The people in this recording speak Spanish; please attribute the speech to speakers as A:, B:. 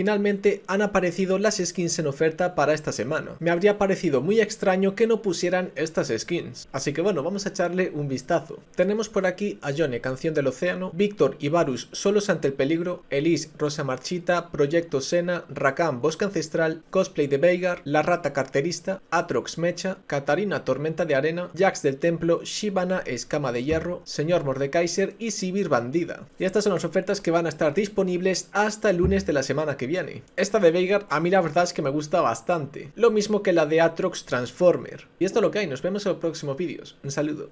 A: Finalmente han aparecido las skins en oferta para esta semana. Me habría parecido muy extraño que no pusieran estas skins. Así que bueno, vamos a echarle un vistazo. Tenemos por aquí a Yone, Canción del Océano, Víctor y Varus, Solos ante el Peligro, Elise, Rosa Marchita, Proyecto Sena, Rakan, Bosque Ancestral, Cosplay de Veigar, La Rata Carterista, Atrox Mecha, Katarina Tormenta de Arena, Jax del Templo, Shibana Escama de Hierro, Señor Mordekaiser y Sibir Bandida. Y estas son las ofertas que van a estar disponibles hasta el lunes de la semana que viene viene. Esta de Veigar a mí la verdad es que me gusta bastante, lo mismo que la de Atrox Transformer. Y esto es lo que hay, nos vemos en los próximos vídeos. Un saludo.